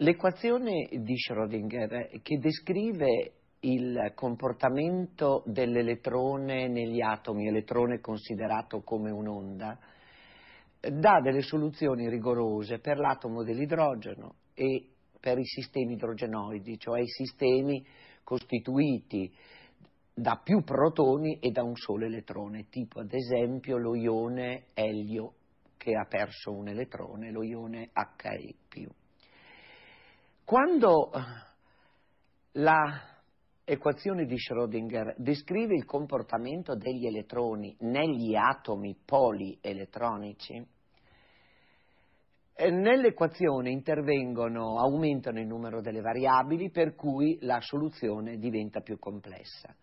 L'equazione di Schrödinger che descrive il comportamento dell'elettrone negli atomi, elettrone considerato come un'onda, dà delle soluzioni rigorose per l'atomo dell'idrogeno e per i sistemi idrogenoidi, cioè i sistemi costituiti da più protoni e da un solo elettrone, tipo ad esempio lo ione elio che ha perso un elettrone, lo ione HI. Quando eh, la equazione di Schrödinger descrive il comportamento degli elettroni negli atomi polielettronici, eh, nell'equazione intervengono, aumentano il numero delle variabili per cui la soluzione diventa più complessa.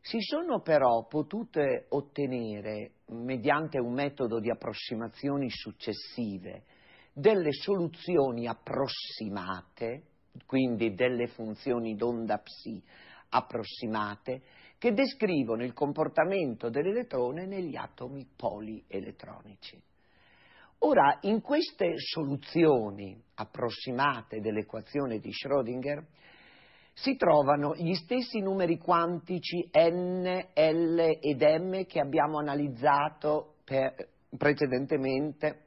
Si sono però potute ottenere, mediante un metodo di approssimazioni successive, delle soluzioni approssimate, quindi delle funzioni d'onda psi approssimate, che descrivono il comportamento dell'elettrone negli atomi polielettronici. Ora, in queste soluzioni approssimate dell'equazione di Schrödinger si trovano gli stessi numeri quantici n, l ed m che abbiamo analizzato precedentemente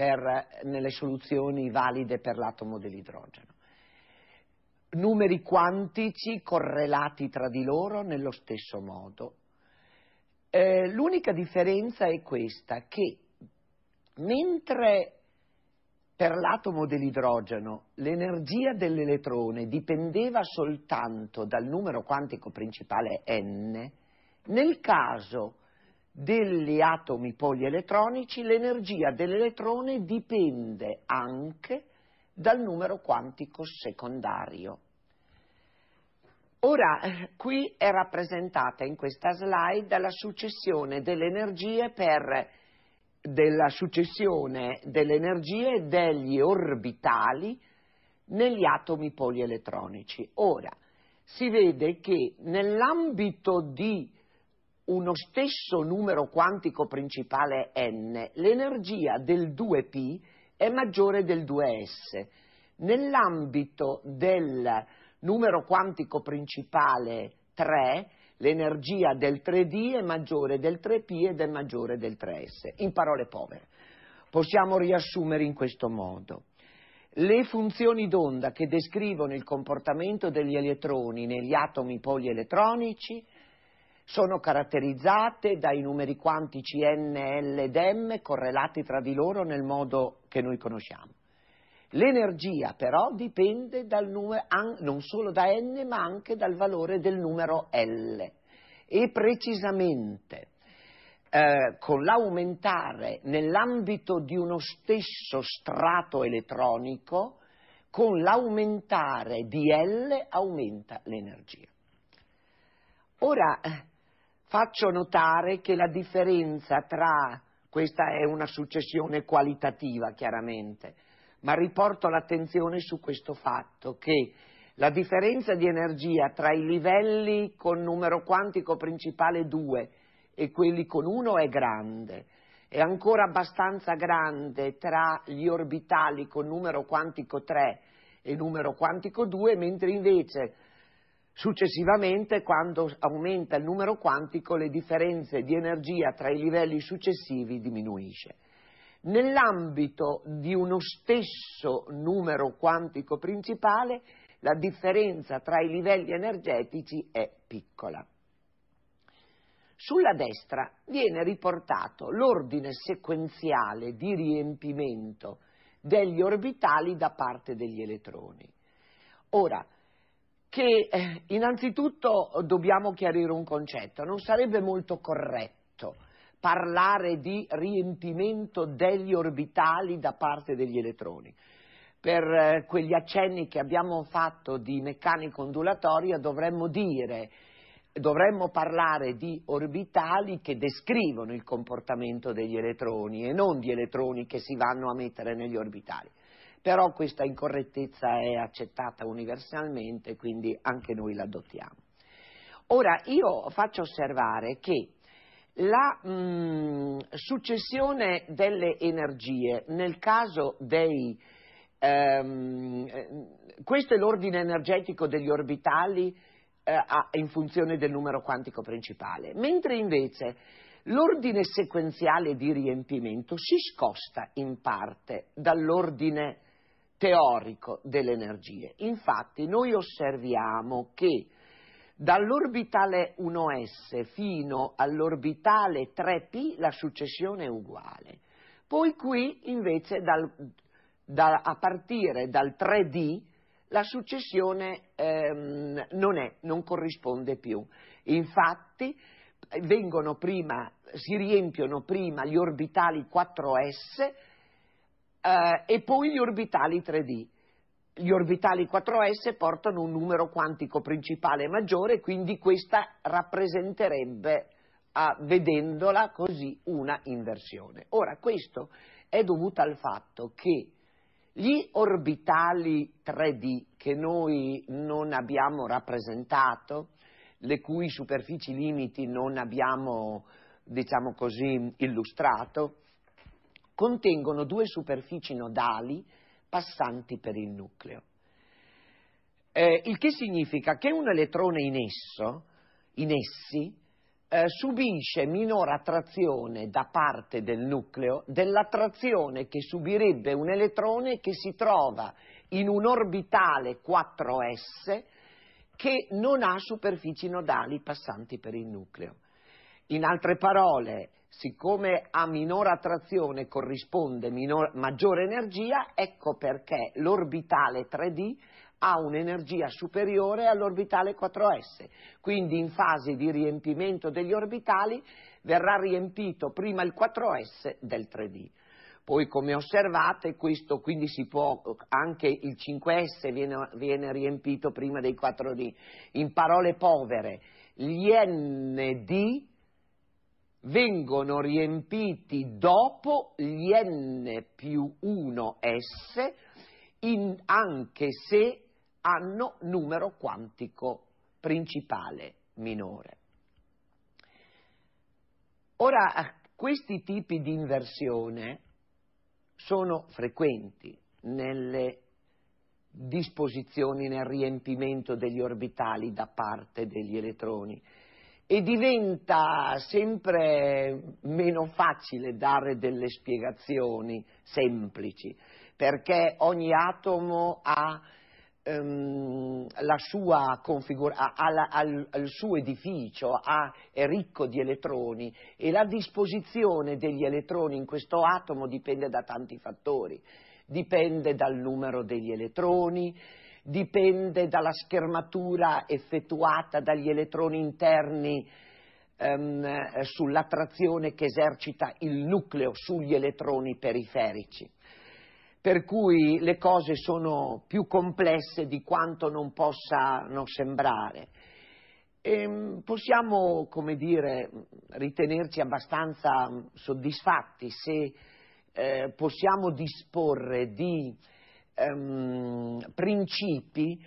per, nelle soluzioni valide per l'atomo dell'idrogeno. Numeri quantici correlati tra di loro nello stesso modo. Eh, l'unica differenza è questa, che mentre per l'atomo dell'idrogeno l'energia dell'elettrone dipendeva soltanto dal numero quantico principale n, nel caso degli atomi polielettronici l'energia dell'elettrone dipende anche dal numero quantico secondario. Ora, qui è rappresentata in questa slide la successione delle energie per della successione delle energie degli orbitali negli atomi polielettronici. Ora, si vede che nell'ambito di uno stesso numero quantico principale n, l'energia del 2p è maggiore del 2s. Nell'ambito del numero quantico principale 3, l'energia del 3D è maggiore del 3P ed è maggiore del 3S. In parole povere, possiamo riassumere in questo modo. Le funzioni d'onda che descrivono il comportamento degli elettroni negli atomi polielettronici sono caratterizzate dai numeri quantici N, L ed M correlati tra di loro nel modo che noi conosciamo. L'energia però dipende numero, non solo da N ma anche dal valore del numero L e precisamente eh, con l'aumentare nell'ambito di uno stesso strato elettronico, con l'aumentare di L aumenta l'energia. Ora, Faccio notare che la differenza tra, questa è una successione qualitativa chiaramente, ma riporto l'attenzione su questo fatto che la differenza di energia tra i livelli con numero quantico principale 2 e quelli con 1 è grande, è ancora abbastanza grande tra gli orbitali con numero quantico 3 e numero quantico 2, mentre invece Successivamente, quando aumenta il numero quantico, le differenze di energia tra i livelli successivi diminuisce. Nell'ambito di uno stesso numero quantico principale, la differenza tra i livelli energetici è piccola. Sulla destra viene riportato l'ordine sequenziale di riempimento degli orbitali da parte degli elettroni. Ora, che eh, innanzitutto dobbiamo chiarire un concetto, non sarebbe molto corretto parlare di riempimento degli orbitali da parte degli elettroni. Per eh, quegli accenni che abbiamo fatto di meccanica ondulatoria dovremmo dire dovremmo parlare di orbitali che descrivono il comportamento degli elettroni e non di elettroni che si vanno a mettere negli orbitali però questa incorrettezza è accettata universalmente, quindi anche noi l'adottiamo. Ora, io faccio osservare che la mh, successione delle energie nel caso dei ehm, questo è l'ordine energetico degli orbitali eh, a, in funzione del numero quantico principale, mentre invece l'ordine sequenziale di riempimento si scosta in parte dall'ordine teorico delle energie. Infatti noi osserviamo che dall'orbitale 1S fino all'orbitale 3P la successione è uguale. Poi qui invece dal, da, a partire dal 3D la successione ehm, non è, non corrisponde più. Infatti prima, si riempiono prima gli orbitali 4S eh, e poi gli orbitali 3D. Gli orbitali 4S portano un numero quantico principale maggiore, quindi questa rappresenterebbe, eh, vedendola così, una inversione. Ora, questo è dovuto al fatto che gli orbitali 3D che noi non abbiamo rappresentato, le cui superfici limiti non abbiamo, diciamo così, illustrato, contengono due superfici nodali passanti per il nucleo. Eh, il che significa che un elettrone in, esso, in essi eh, subisce minore attrazione da parte del nucleo dell'attrazione che subirebbe un elettrone che si trova in un orbitale 4S che non ha superfici nodali passanti per il nucleo. In altre parole, siccome a minore attrazione corrisponde minor, maggiore energia, ecco perché l'orbitale 3D ha un'energia superiore all'orbitale 4S, quindi in fase di riempimento degli orbitali verrà riempito prima il 4S del 3D. Poi come osservate questo quindi si può, anche il 5S viene, viene riempito prima dei 4D. In parole povere, gli ND vengono riempiti dopo gli n più 1s in, anche se hanno numero quantico principale minore. Ora, questi tipi di inversione sono frequenti nelle disposizioni nel riempimento degli orbitali da parte degli elettroni e diventa sempre meno facile dare delle spiegazioni semplici, perché ogni atomo ha, ehm, configura- ha, ha, ha il suo edificio, è ricco di elettroni e la disposizione degli elettroni in questo atomo dipende da tanti fattori dipende dal numero degli elettroni, dipende dalla schermatura effettuata dagli elettroni interni ehm, eh, sulla che esercita il nucleo sugli elettroni periferici. Per cui le cose sono più complesse di quanto non possano sembrare. E ehm, possiamo, come dire, ritenerci abbastanza mm, soddisfatti se eh, possiamo disporre di ehm, principi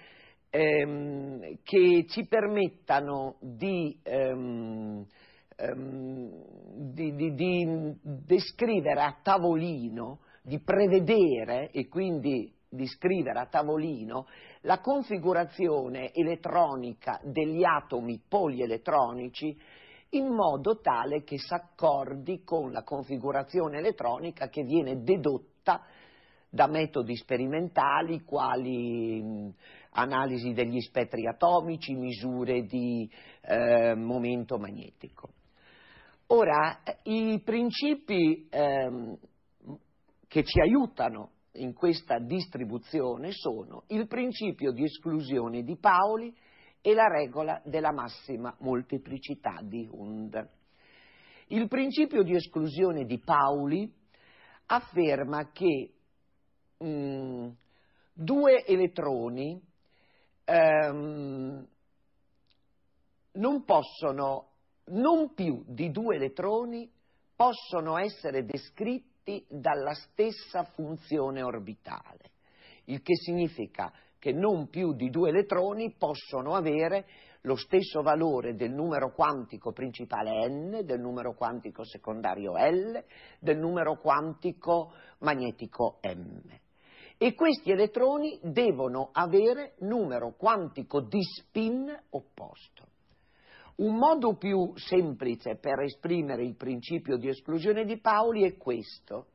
ehm, che ci permettano di, ehm, ehm, di, di, di descrivere a tavolino, di prevedere e quindi di scrivere a tavolino la configurazione elettronica degli atomi polielettronici in modo tale che s'accordi con la configurazione elettronica che viene dedotta da metodi sperimentali quali mh, analisi degli spettri atomici, misure di eh, momento magnetico. Ora, i principi ehm, che ci aiutano in questa distribuzione sono il principio di esclusione di Pauli e la regola della massima molteplicità di Hund. Il principio di esclusione di Pauli afferma che Mm, due elettroni ehm, non possono, non più di due elettroni possono essere descritti dalla stessa funzione orbitale, il che significa che non più di due elettroni possono avere lo stesso valore del numero quantico principale n, del numero quantico secondario l, del numero quantico magnetico m e questi elettroni devono avere numero quantico di spin opposto. Un modo più semplice per esprimere il principio di esclusione di Pauli è questo.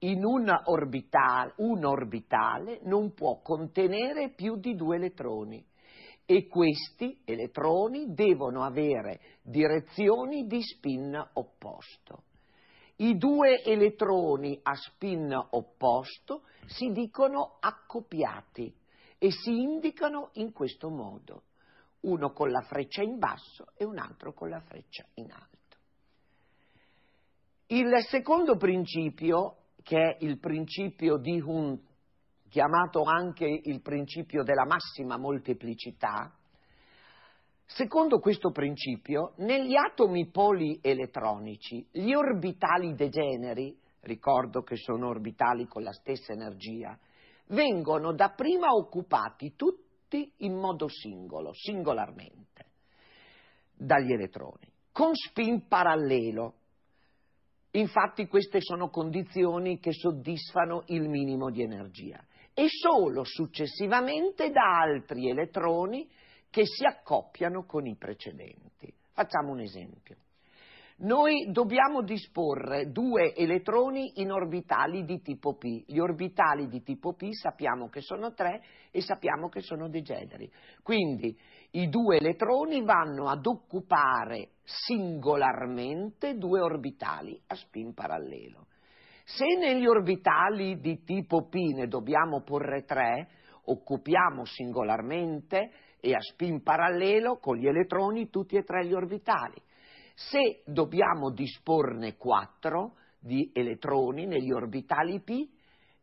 In un orbitale, un orbitale non può contenere più di due elettroni e questi elettroni devono avere direzioni di spin opposto. I due elettroni a spin opposto si dicono accoppiati e si indicano in questo modo, uno con la freccia in basso e un altro con la freccia in alto. Il secondo principio, che è il principio di Hund, chiamato anche il principio della massima molteplicità, Secondo questo principio, negli atomi polielettronici, gli orbitali degeneri, ricordo che sono orbitali con la stessa energia, vengono dapprima occupati tutti in modo singolo, singolarmente, dagli elettroni, con spin parallelo. Infatti queste sono condizioni che soddisfano il minimo di energia e solo successivamente da altri elettroni che si accoppiano con i precedenti. Facciamo un esempio. Noi dobbiamo disporre due elettroni in orbitali di tipo P. Gli orbitali di tipo P sappiamo che sono tre e sappiamo che sono degeneri. Quindi i due elettroni vanno ad occupare singolarmente due orbitali a spin parallelo. Se negli orbitali di tipo P ne dobbiamo porre tre, occupiamo singolarmente e a spin parallelo con gli elettroni tutti e tre gli orbitali. Se dobbiamo disporne quattro di elettroni negli orbitali P,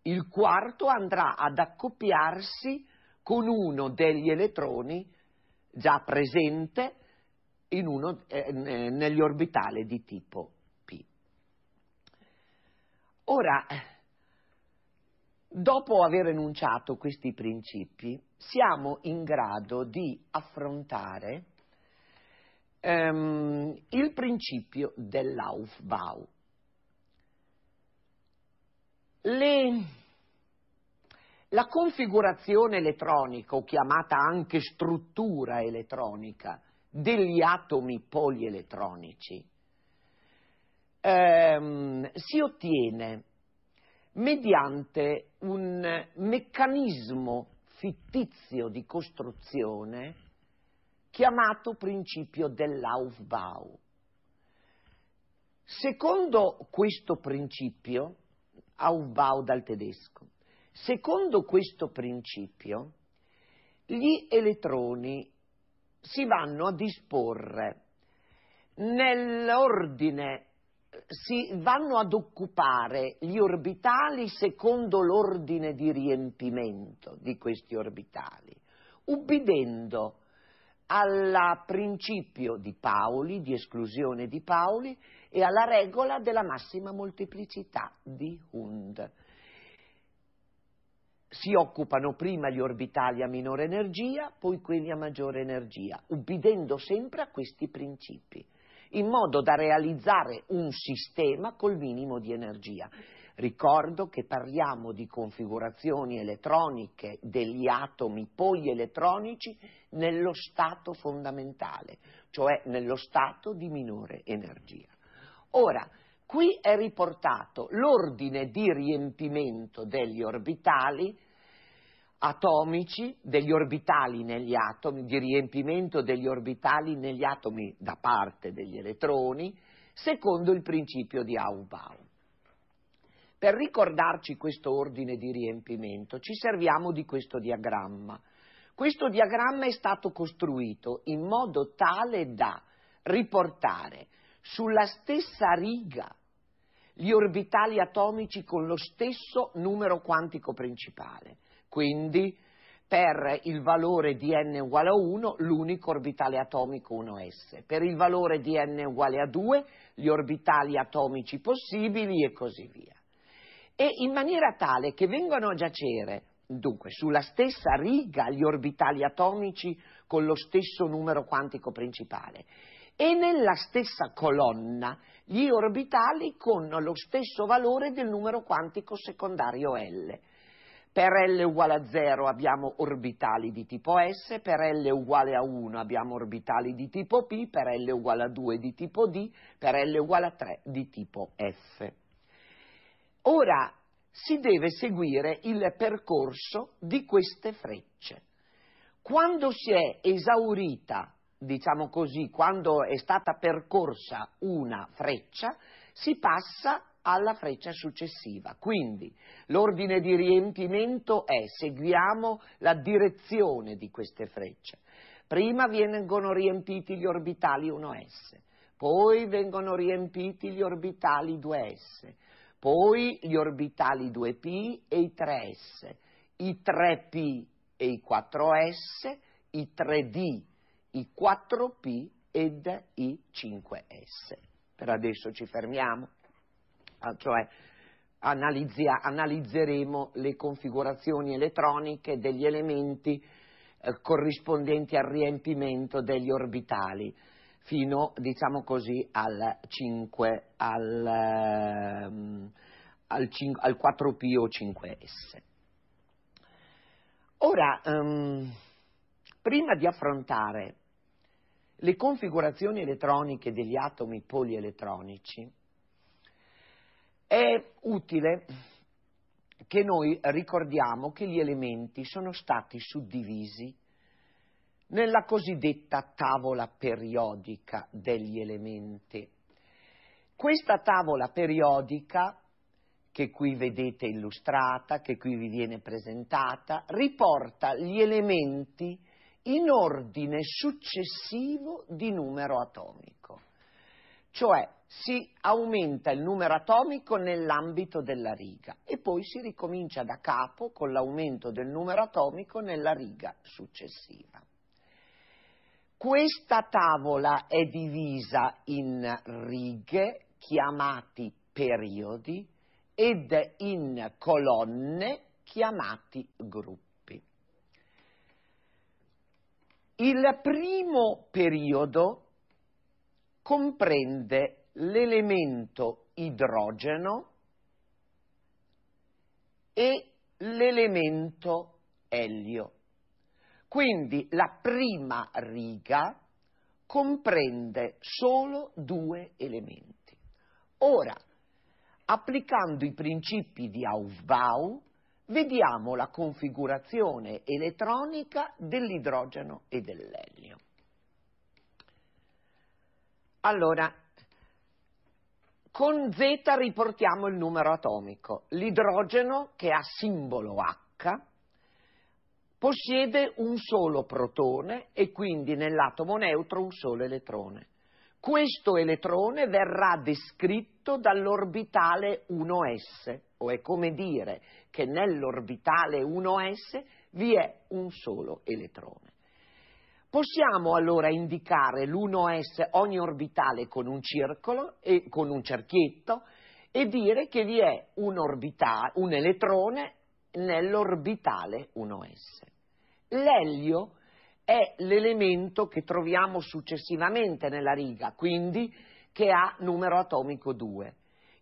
il quarto andrà ad accoppiarsi con uno degli elettroni già presente uno, eh, negli orbitali di tipo P. Ora, Dopo aver enunciato questi principi, siamo in grado di affrontare ehm, il principio dell'Aufbau. Le, la configurazione elettronica, o chiamata anche struttura elettronica, degli atomi polielettronici ehm, si ottiene mediante un meccanismo fittizio di costruzione chiamato principio dell'Aufbau. Secondo questo principio, Aufbau dal tedesco, secondo questo principio gli elettroni si vanno a disporre nell'ordine si vanno ad occupare gli orbitali secondo l'ordine di riempimento di questi orbitali, ubbidendo al principio di Pauli, di esclusione di Pauli, e alla regola della massima molteplicità di Hund. Si occupano prima gli orbitali a minore energia, poi quelli a maggiore energia, ubbidendo sempre a questi principi in modo da realizzare un sistema col minimo di energia. Ricordo che parliamo di configurazioni elettroniche degli atomi polielettronici nello stato fondamentale, cioè nello stato di minore energia. Ora, qui è riportato l'ordine di riempimento degli orbitali atomici degli orbitali negli atomi, di riempimento degli orbitali negli atomi da parte degli elettroni, secondo il principio di Aubaum. Per ricordarci questo ordine di riempimento ci serviamo di questo diagramma. Questo diagramma è stato costruito in modo tale da riportare sulla stessa riga gli orbitali atomici con lo stesso numero quantico principale. Quindi per il valore di n uguale a 1 l'unico orbitale atomico 1s, per il valore di n uguale a 2 gli orbitali atomici possibili e così via. E in maniera tale che vengano a giacere, dunque, sulla stessa riga gli orbitali atomici con lo stesso numero quantico principale e nella stessa colonna gli orbitali con lo stesso valore del numero quantico secondario L per L uguale a 0 abbiamo orbitali di tipo S, per L uguale a 1 abbiamo orbitali di tipo P, per L uguale a 2 di tipo D, per L uguale a 3 di tipo F. Ora si deve seguire il percorso di queste frecce. Quando si è esaurita, diciamo così, quando è stata percorsa una freccia, si passa alla freccia successiva. Quindi l'ordine di riempimento è seguiamo la direzione di queste frecce. Prima vengono riempiti gli orbitali 1S, poi vengono riempiti gli orbitali 2S, poi gli orbitali 2P e i 3S, i 3P e i 4S, i 3D, i 4P ed i 5S. Per adesso ci fermiamo cioè analizzeremo le configurazioni elettroniche degli elementi eh, corrispondenti al riempimento degli orbitali fino, diciamo così, al, 5, al, ehm, al, 5, al 4P o 5S. Ora, ehm, prima di affrontare le configurazioni elettroniche degli atomi polielettronici, è utile che noi ricordiamo che gli elementi sono stati suddivisi nella cosiddetta tavola periodica degli elementi. Questa tavola periodica, che qui vedete illustrata, che qui vi viene presentata, riporta gli elementi in ordine successivo di numero atomico. Cioè, si aumenta il numero atomico nell'ambito della riga e poi si ricomincia da capo con l'aumento del numero atomico nella riga successiva. Questa tavola è divisa in righe chiamati periodi ed in colonne chiamati gruppi. Il primo periodo comprende l'elemento idrogeno e l'elemento elio. Quindi la prima riga comprende solo due elementi. Ora, applicando i principi di Aufbau, vediamo la configurazione elettronica dell'idrogeno e dell'elio. Allora, con Z riportiamo il numero atomico. L'idrogeno, che ha simbolo H, possiede un solo protone e quindi nell'atomo neutro un solo elettrone. Questo elettrone verrà descritto dall'orbitale 1s, o è come dire che nell'orbitale 1s vi è un solo elettrone. Possiamo allora indicare l'1S ogni orbitale con un circolo e con un cerchietto e dire che vi è un, orbitale, un elettrone nell'orbitale 1S. L'elio è l'elemento che troviamo successivamente nella riga, quindi che ha numero atomico 2.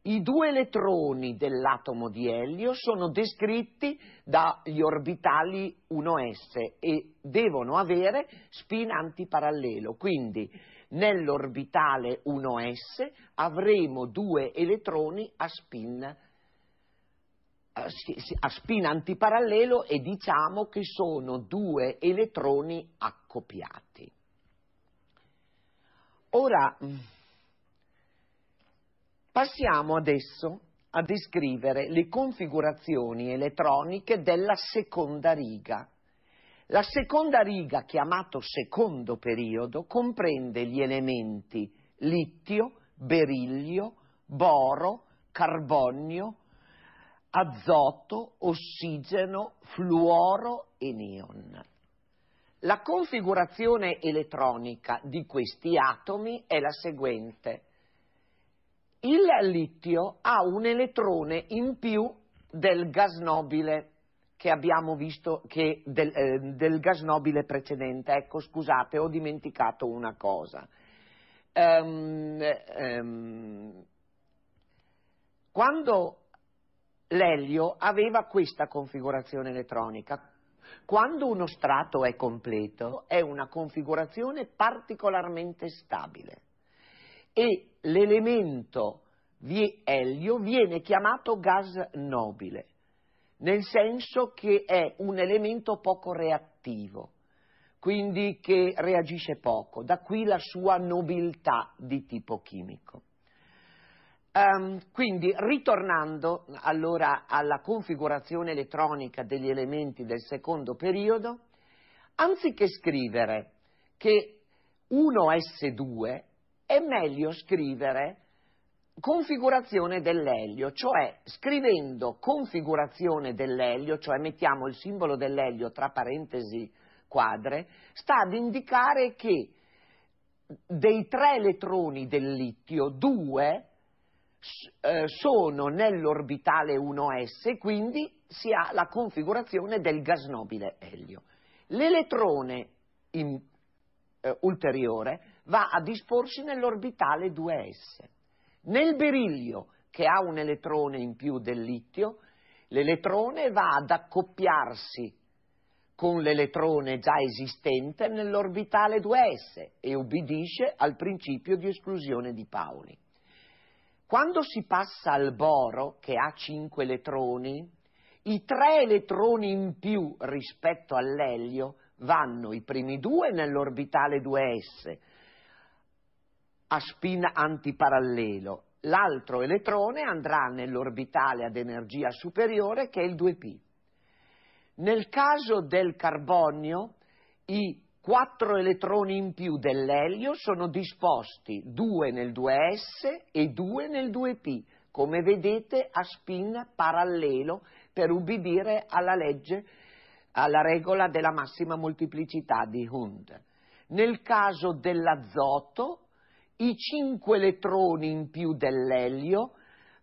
I due elettroni dell'atomo di elio sono descritti dagli orbitali 1s e devono avere spin antiparallelo, quindi nell'orbitale 1s avremo due elettroni a spin, a spin antiparallelo e diciamo che sono due elettroni accoppiati. Ora, Passiamo adesso a descrivere le configurazioni elettroniche della seconda riga. La seconda riga, chiamato secondo periodo, comprende gli elementi litio, berillio, boro, carbonio, azoto, ossigeno, fluoro e neon. La configurazione elettronica di questi atomi è la seguente il litio ha un elettrone in più del gas nobile che abbiamo visto che del, eh, del gas nobile precedente. Ecco, scusate, ho dimenticato una cosa. Um, um, quando l'elio aveva questa configurazione elettronica, quando uno strato è completo è una configurazione particolarmente stabile e l'elemento vi elio viene chiamato gas nobile, nel senso che è un elemento poco reattivo, quindi che reagisce poco, da qui la sua nobiltà di tipo chimico. Um, quindi ritornando allora alla configurazione elettronica degli elementi del secondo periodo, anziché scrivere che 1S2 è meglio scrivere configurazione dell'elio, cioè scrivendo configurazione dell'elio, cioè mettiamo il simbolo dell'elio tra parentesi quadre, sta ad indicare che dei tre elettroni del litio, due eh, sono nell'orbitale 1s, quindi si ha la configurazione del gas nobile elio. L'elettrone in, eh, ulteriore va a disporsi nell'orbitale 2s. Nel berillio, che ha un elettrone in più del litio, l'elettrone va ad accoppiarsi con l'elettrone già esistente nell'orbitale 2s e ubbidisce al principio di esclusione di Pauli. Quando si passa al boro, che ha 5 elettroni, i tre elettroni in più rispetto all'elio vanno i primi due nell'orbitale 2s, a spin antiparallelo, l'altro elettrone andrà nell'orbitale ad energia superiore che è il 2p. Nel caso del carbonio, i quattro elettroni in più dell'elio sono disposti 2 nel 2s e 2 nel 2p, come vedete a spin parallelo per ubbidire alla legge, alla regola della massima moltiplicità di Hund. Nel caso dell'azoto i 5 elettroni in più dell'elio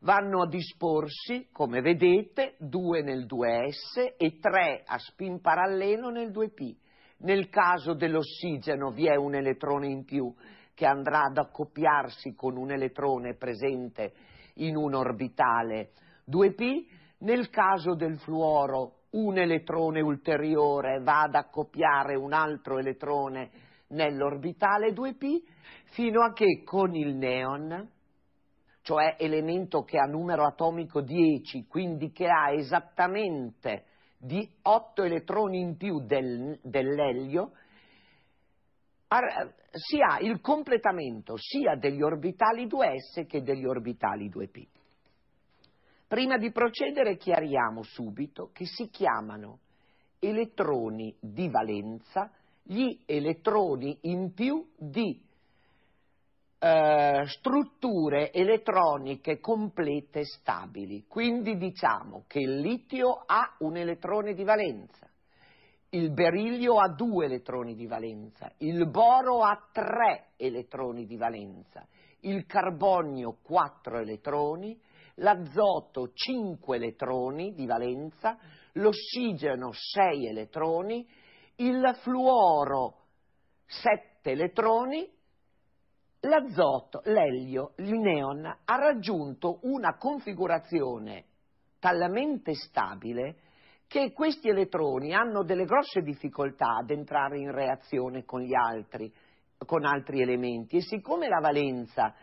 vanno a disporsi, come vedete, 2 nel 2S e 3 a spin parallelo nel 2P. Nel caso dell'ossigeno vi è un elettrone in più che andrà ad accoppiarsi con un elettrone presente in un orbitale 2P, nel caso del fluoro un elettrone ulteriore va ad accoppiare un altro elettrone nell'orbitale 2P fino a che con il neon, cioè elemento che ha numero atomico 10, quindi che ha esattamente di 8 elettroni in più del, dell'elio, si ha il completamento sia degli orbitali 2S che degli orbitali 2P. Prima di procedere chiariamo subito che si chiamano elettroni di valenza gli elettroni in più di eh, strutture elettroniche complete stabili. Quindi diciamo che il litio ha un elettrone di valenza, il berillio ha due elettroni di valenza, il boro ha tre elettroni di valenza, il carbonio quattro elettroni, l'azoto cinque elettroni di valenza, l'ossigeno sei elettroni, il fluoro 7 elettroni, l'azoto, l'elio, il neon ha raggiunto una configurazione talmente stabile che questi elettroni hanno delle grosse difficoltà ad entrare in reazione con gli altri, con altri elementi e siccome la valenza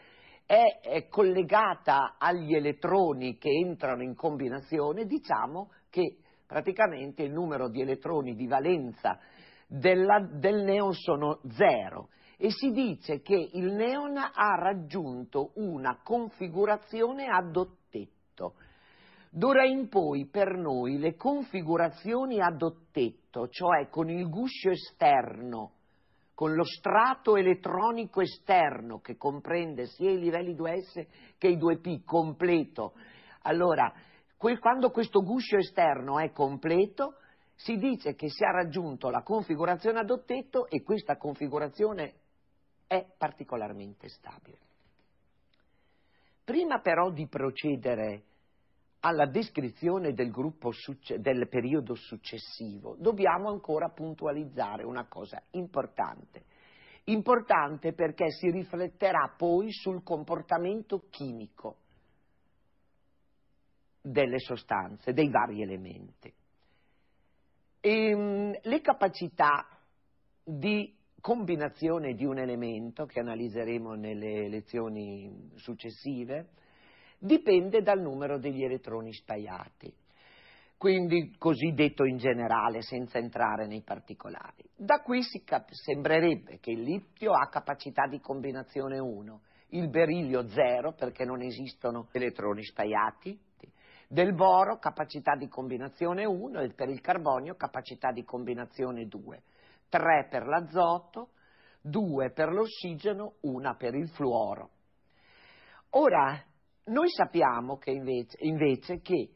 è, è collegata agli elettroni che entrano in combinazione, diciamo che praticamente il numero di elettroni di valenza della, del neon sono zero e si dice che il neon ha raggiunto una configurazione ad ottetto. D'ora in poi per noi le configurazioni ad ottetto, cioè con il guscio esterno, con lo strato elettronico esterno che comprende sia i livelli 2S che i 2P completo, allora Que quando questo guscio esterno è completo, si dice che si ha raggiunto la configurazione ad ottetto e questa configurazione è particolarmente stabile. Prima però di procedere alla descrizione del, succe- del periodo successivo, dobbiamo ancora puntualizzare una cosa importante. Importante perché si rifletterà poi sul comportamento chimico delle sostanze, dei vari elementi. E, ehm, le capacità di combinazione di un elemento, che analizzeremo nelle lezioni successive, dipende dal numero degli elettroni spaiati, quindi così detto in generale, senza entrare nei particolari. Da qui cap- sembrerebbe che il litio ha capacità di combinazione 1, il berilio 0 perché non esistono elettroni spaiati, del boro capacità di combinazione 1 e per il carbonio capacità di combinazione 2, 3 per l'azoto, 2 per l'ossigeno, 1 per il fluoro. Ora, noi sappiamo che invece, invece che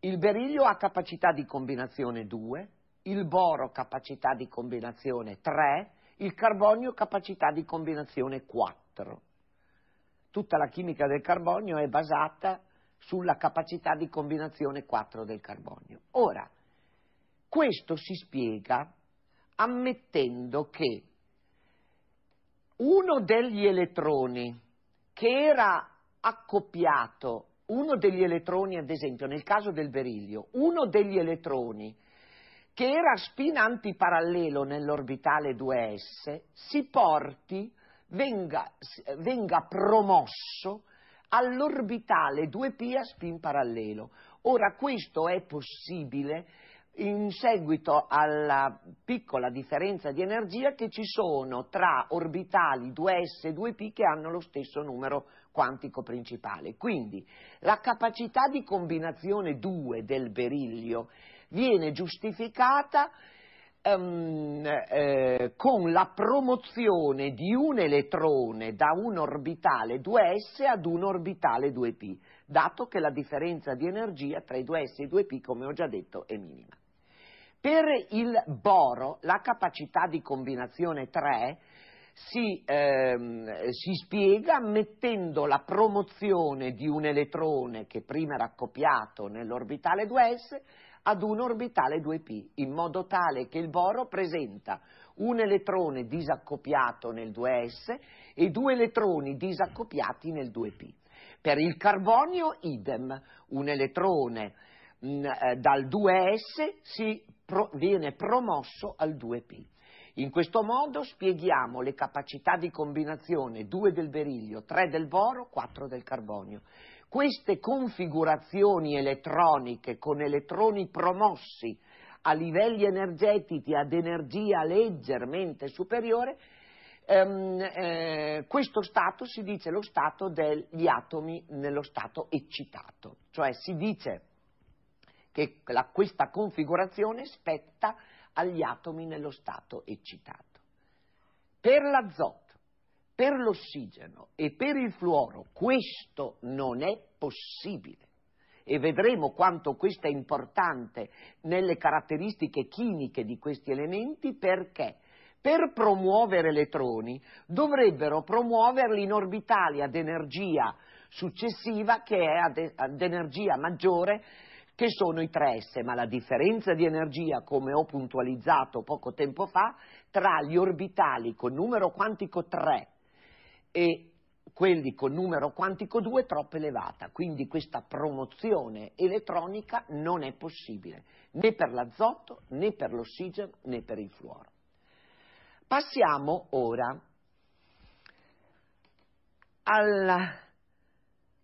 il berillio ha capacità di combinazione 2, il boro capacità di combinazione 3, il carbonio capacità di combinazione 4. Tutta la chimica del carbonio è basata sulla capacità di combinazione 4 del carbonio. Ora, questo si spiega ammettendo che uno degli elettroni che era accoppiato, uno degli elettroni ad esempio nel caso del beriglio, uno degli elettroni che era spin antiparallelo nell'orbitale 2S si porti, venga, venga promosso all'orbitale 2P a spin parallelo. Ora questo è possibile in seguito alla piccola differenza di energia che ci sono tra orbitali 2S e 2P che hanno lo stesso numero quantico principale. Quindi la capacità di combinazione 2 del berillio viene giustificata um, eh, con la promozione di un elettrone da un orbitale 2s ad un orbitale 2p, dato che la differenza di energia tra i 2s e i 2p, come ho già detto, è minima. Per il boro la capacità di combinazione 3 si, ehm, si, spiega mettendo la promozione di un elettrone che prima era accoppiato nell'orbitale 2s ad un orbitale 2p, in modo tale che il boro presenta un elettrone disaccoppiato nel 2s e due elettroni disaccoppiati nel 2p. Per il carbonio idem, un elettrone mh, mm, eh, dal 2s pro, viene promosso al 2p. In questo modo spieghiamo le capacità di combinazione 2 del berillio, 3 del boro, 4 del carbonio queste configurazioni elettroniche con elettroni promossi a livelli energetici ad energia leggermente superiore, ehm, eh, questo stato si dice lo stato degli atomi nello stato eccitato, cioè si dice che la, questa configurazione spetta agli atomi nello stato eccitato. Per l'azoto per l'ossigeno e per il fluoro questo non è possibile e vedremo quanto questo è importante nelle caratteristiche chimiche di questi elementi perché per promuovere elettroni dovrebbero promuoverli in orbitali ad energia successiva che è ad, ad energia maggiore che sono i 3S, ma la differenza di energia, come ho puntualizzato poco tempo fa, tra gli orbitali con numero quantico 3 e quelli con numero quantico 2 troppo elevata, quindi questa promozione elettronica non è possibile né per l'azoto né per l'ossigeno né per il fluoro. Passiamo ora alla,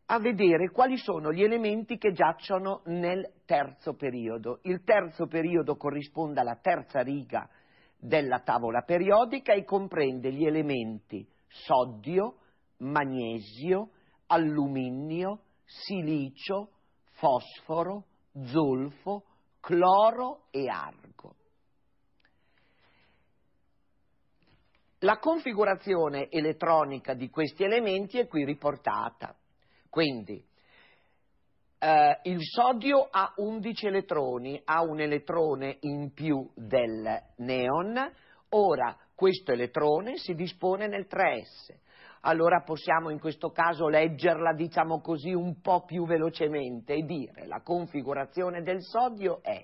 a vedere quali sono gli elementi che giacciono nel terzo periodo. Il terzo periodo corrisponde alla terza riga della tavola periodica e comprende gli elementi sodio, magnesio, alluminio, silicio, fosforo, zolfo, cloro e argo. La configurazione elettronica di questi elementi è qui riportata. Quindi eh, il sodio ha 11 elettroni, ha un elettrone in più del neon. Ora, questo elettrone si dispone nel 3S. Allora possiamo in questo caso leggerla, diciamo così, un po' più velocemente e dire la configurazione del sodio è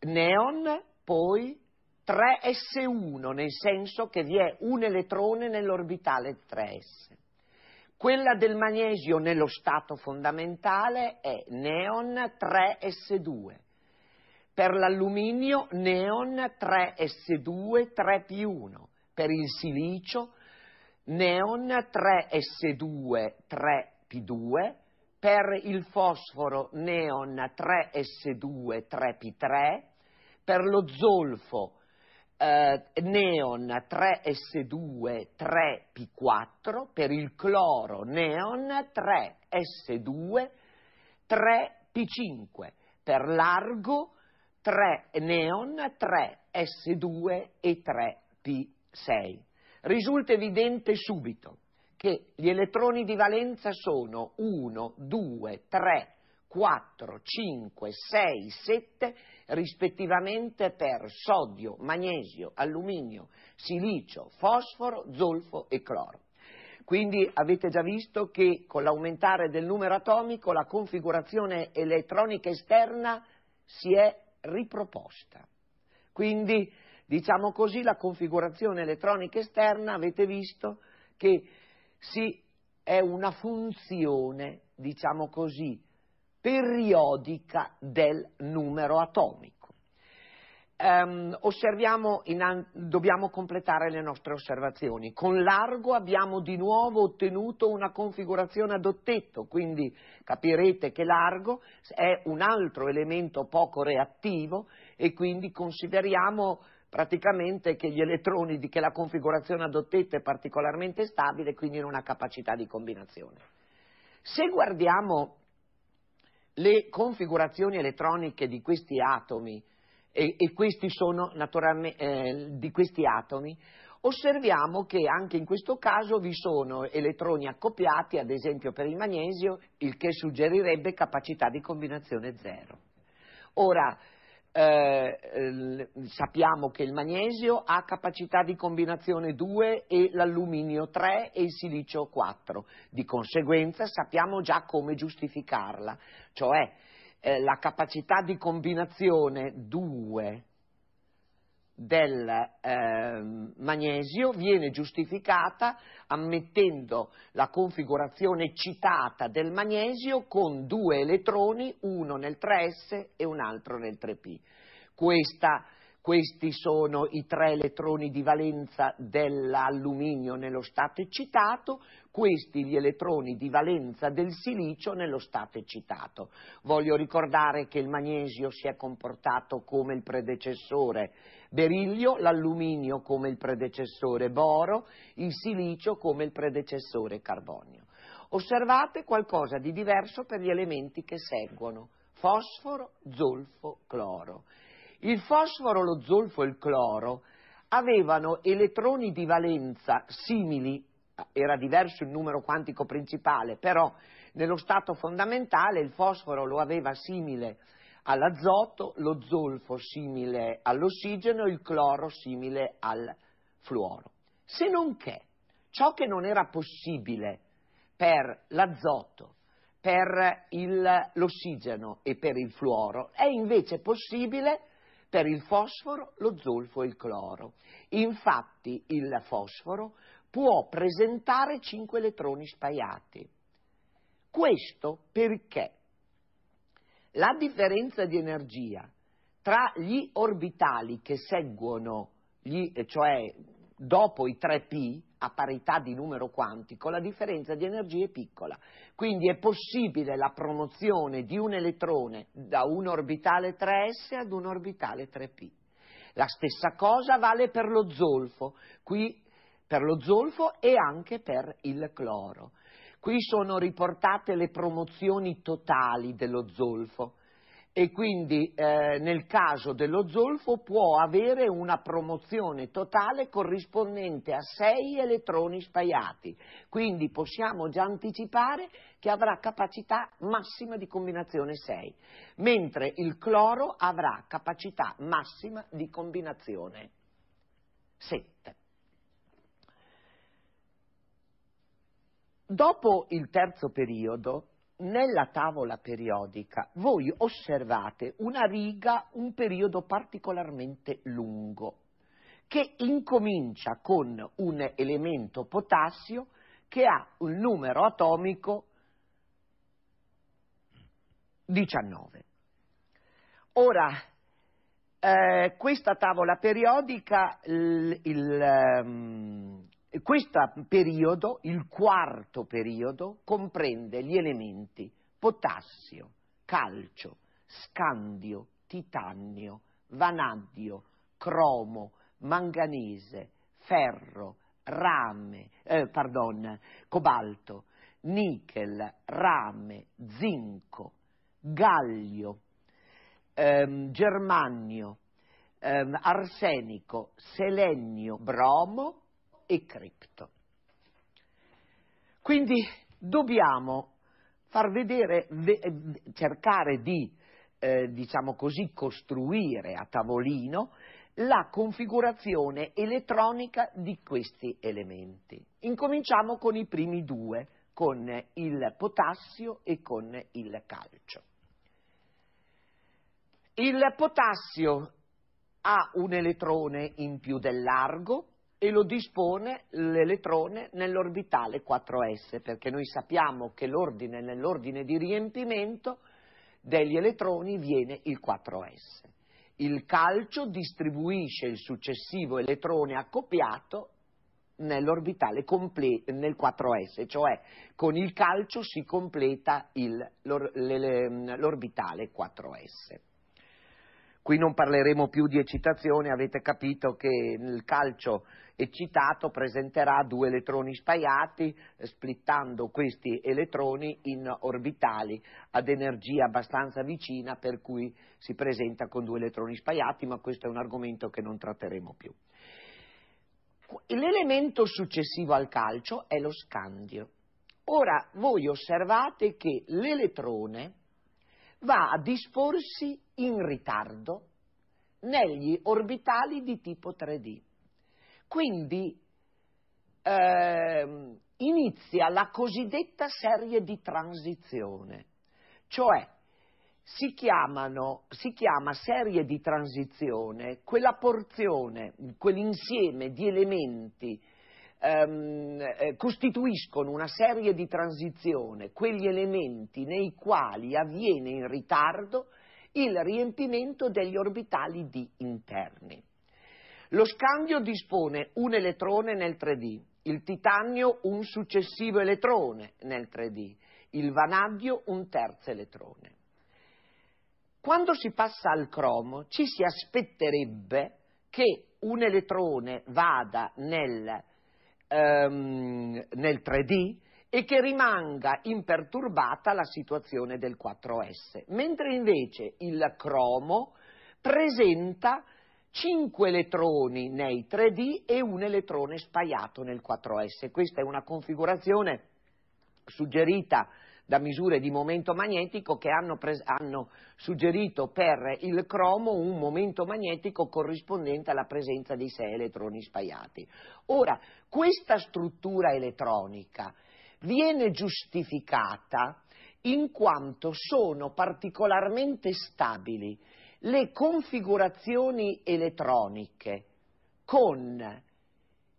neon, poi 3S1, nel senso che vi è un elettrone nell'orbitale 3S. Quella del magnesio nello stato fondamentale è neon 3S2 per l'alluminio neon 3S2 3 più 1, per il silicio neon 3S2 3 più 2, per il fosforo neon 3S2 3 più 3, per lo zolfo eh, neon 3S2 3 più 4, per il cloro neon 3S2 3 più 5, per l'argo 3 neon, 3 S2 e 3 P6. Risulta evidente subito che gli elettroni di valenza sono 1, 2, 3, 4, 5, 6, 7 rispettivamente per sodio, magnesio, alluminio, silicio, fosforo, zolfo e cloro. Quindi avete già visto che con l'aumentare del numero atomico la configurazione elettronica esterna si è riproposta. Quindi, diciamo così, la configurazione elettronica esterna, avete visto che si, è una funzione, diciamo così, periodica del numero atomico. Ehm, osserviamo in, dobbiamo completare le nostre osservazioni. Con largo abbiamo di nuovo ottenuto una configurazione ad ottetto, quindi capirete che largo è un altro elemento poco reattivo e quindi consideriamo praticamente che gli elettroni di che la configurazione ad ottetto è particolarmente stabile, quindi non ha capacità di combinazione. Se guardiamo le configurazioni elettroniche di questi atomi e, e questi sono eh, di questi atomi, osserviamo che anche in questo caso vi sono elettroni accoppiati, ad esempio per il magnesio, il che suggerirebbe capacità di combinazione zero. Ora, eh, sappiamo che il magnesio ha capacità di combinazione 2 e l'alluminio 3 e il silicio 4, di conseguenza sappiamo già come giustificarla, cioè eh, la capacità di combinazione 2 del eh, magnesio viene giustificata ammettendo la configurazione citata del magnesio con due elettroni, uno nel 3S e un altro nel 3P. Questa, questi sono i tre elettroni di valenza dell'alluminio nello stato eccitato, questi gli elettroni di valenza del silicio nello stato eccitato. Voglio ricordare che il magnesio si è comportato come il predecessore berillio, l'alluminio come il predecessore boro, il silicio come il predecessore carbonio. Osservate qualcosa di diverso per gli elementi che seguono. Fosforo, zolfo, cloro. Il fosforo, lo zolfo e il cloro avevano elettroni di valenza simili era diverso il numero quantico principale, però nello stato fondamentale il fosforo lo aveva simile all'azoto, lo zolfo simile all'ossigeno, il cloro simile al fluoro. Se non che ciò che non era possibile per l'azoto, per il, l'ossigeno e per il fluoro, è invece possibile per il fosforo, lo zolfo e il cloro. Infatti il fosforo può presentare 5 elettroni spaiati. Questo perché la differenza di energia tra gli orbitali che seguono, gli, cioè dopo i 3p, a parità di numero quantico, la differenza di energia è piccola. Quindi è possibile la promozione di un elettrone da un orbitale 3s ad un orbitale 3p. La stessa cosa vale per lo zolfo. Qui per lo zolfo e anche per il cloro. Qui sono riportate le promozioni totali dello zolfo e quindi eh, nel caso dello zolfo può avere una promozione totale corrispondente a 6 elettroni spaiati, quindi possiamo già anticipare che avrà capacità massima di combinazione 6, mentre il cloro avrà capacità massima di combinazione 7. Dopo il terzo periodo, nella tavola periodica, voi osservate una riga, un periodo particolarmente lungo, che incomincia con un elemento potassio che ha un numero atomico 19. Ora, eh, questa tavola periodica, il, il, ehm, questo periodo, il quarto periodo, comprende gli elementi potassio, calcio, scandio, titanio, vanadio, cromo, manganese, ferro, rame, eh, pardon, cobalto, nichel, rame, zinco, gallio, ehm, germanio, ehm, arsenico, selenio, bromo, e cripto. Quindi dobbiamo far vedere, cercare di, eh, diciamo così, costruire a tavolino la configurazione elettronica di questi elementi. Incominciamo con i primi due, con il potassio e con il calcio. Il potassio ha un elettrone in più del largo, e lo dispone l'elettrone nell'orbitale 4S, perché noi sappiamo che l'ordine nell'ordine di riempimento degli elettroni viene il 4S. Il calcio distribuisce il successivo elettrone accoppiato nell'orbitale comple- nel 4S, cioè con il calcio si completa il, l'or- l'orbitale 4S. Qui non parleremo più di eccitazione, avete capito che il calcio eccitato presenterà due elettroni spaiati, eh, splittando questi elettroni in orbitali ad energia abbastanza vicina, per cui si presenta con due elettroni spaiati, ma questo è un argomento che non tratteremo più. L'elemento successivo al calcio è lo scandio. Ora voi osservate che l'elettrone va a disporsi in ritardo negli orbitali di tipo 3D. Quindi eh, inizia la cosiddetta serie di transizione, cioè si, chiamano, si chiama serie di transizione quella porzione, quell'insieme di elementi ehm, eh, costituiscono una serie di transizione, quegli elementi nei quali avviene in ritardo il riempimento degli orbitali D interni. Lo scambio dispone un elettrone nel 3D, il titanio un successivo elettrone nel 3D, il vanadio un terzo elettrone. Quando si passa al cromo ci si aspetterebbe che un elettrone vada nel, um, nel 3D e che rimanga imperturbata la situazione del 4S, mentre invece il cromo presenta 5 elettroni nei 3D e un elettrone spaiato nel 4S. Questa è una configurazione suggerita da misure di momento magnetico che hanno, pres- hanno, suggerito per il cromo un momento magnetico corrispondente alla presenza di 6 elettroni spaiati. Ora, questa struttura elettronica viene giustificata in quanto sono particolarmente stabili le configurazioni elettroniche con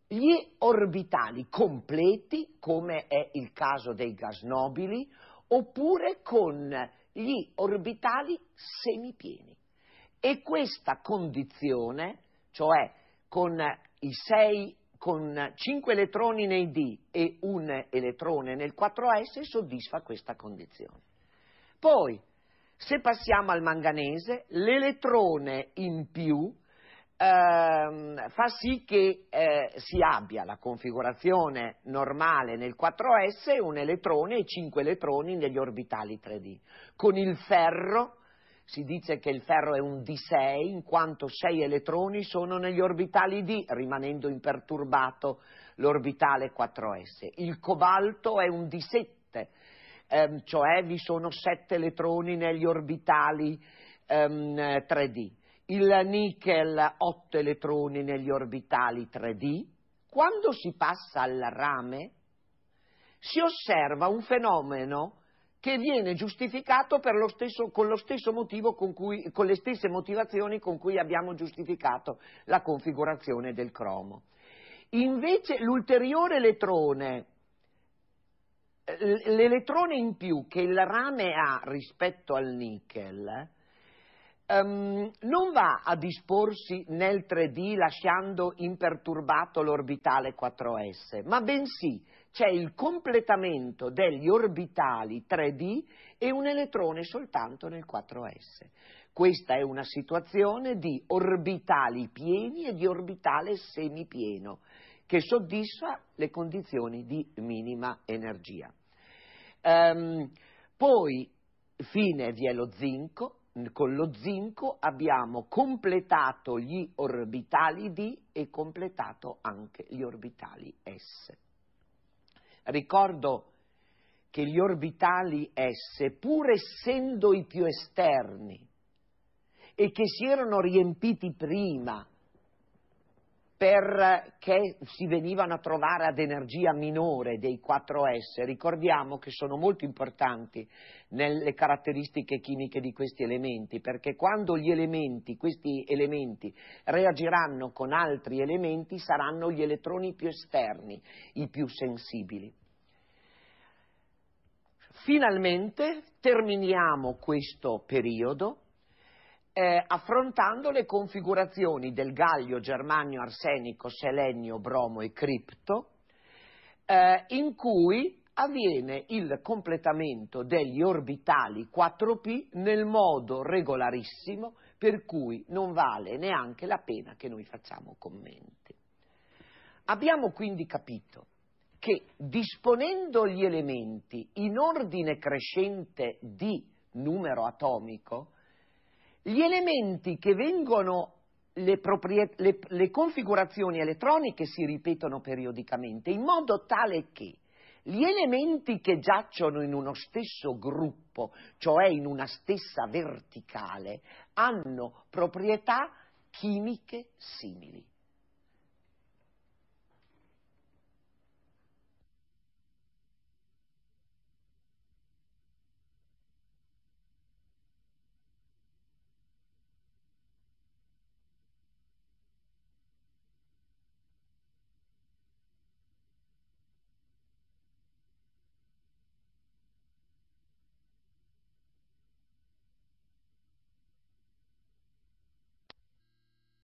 gli orbitali completi, come è il caso dei gas nobili, oppure con gli orbitali semipieni. E questa condizione, cioè con i sei con 5 elettroni nei D e un elettrone nel 4S soddisfa questa condizione. Poi, se passiamo al manganese, l'elettrone in più ehm, fa sì che eh, si abbia la configurazione normale nel 4S, un elettrone e 5 elettroni negli orbitali 3D. Con il ferro si dice che il ferro è un D6 in quanto 6 elettroni sono negli orbitali D, rimanendo imperturbato l'orbitale 4S. Il cobalto è un D7, ehm, cioè vi sono 7 elettroni negli orbitali ehm, 3D. Il nickel 8 elettroni negli orbitali 3D. Quando si passa al rame si osserva un fenomeno che viene giustificato lo stesso, con, lo cui, con le stesse motivazioni con cui abbiamo giustificato la configurazione del cromo. Invece l'ulteriore elettrone, eh, l'elettrone in più che il rame ha rispetto al nickel, Um, non va a disporsi nel 3D lasciando imperturbato l'orbitale 4S, ma bensì c'è il completamento degli orbitali 3D e un elettrone soltanto nel 4S. Questa è una situazione di orbitali pieni e di orbitale semipieno che soddisfa le condizioni di minima energia. Um, poi, fine vi è lo zinco, con lo zinco abbiamo completato gli orbitali D e completato anche gli orbitali S. Ricordo che gli orbitali S, pur essendo i più esterni e che si erano riempiti prima perché si venivano a trovare ad energia minore dei 4S. Ricordiamo che sono molto importanti nelle caratteristiche chimiche di questi elementi, perché quando elementi, questi elementi reagiranno con altri elementi saranno gli elettroni più esterni, i più sensibili. Finalmente terminiamo questo periodo eh, affrontando le configurazioni del gallio, germanio, arsenico, selenio, bromo e cripto, eh, in cui avviene il completamento degli orbitali 4p nel modo regolarissimo per cui non vale neanche la pena che noi facciamo commenti. Abbiamo quindi capito che disponendo gli elementi in ordine crescente di numero atomico, gli elementi che vengono, le, propriet- le, le configurazioni elettroniche si ripetono periodicamente, in modo tale che gli elementi che giacciono in uno stesso gruppo, cioè in una stessa verticale, hanno proprietà chimiche simili.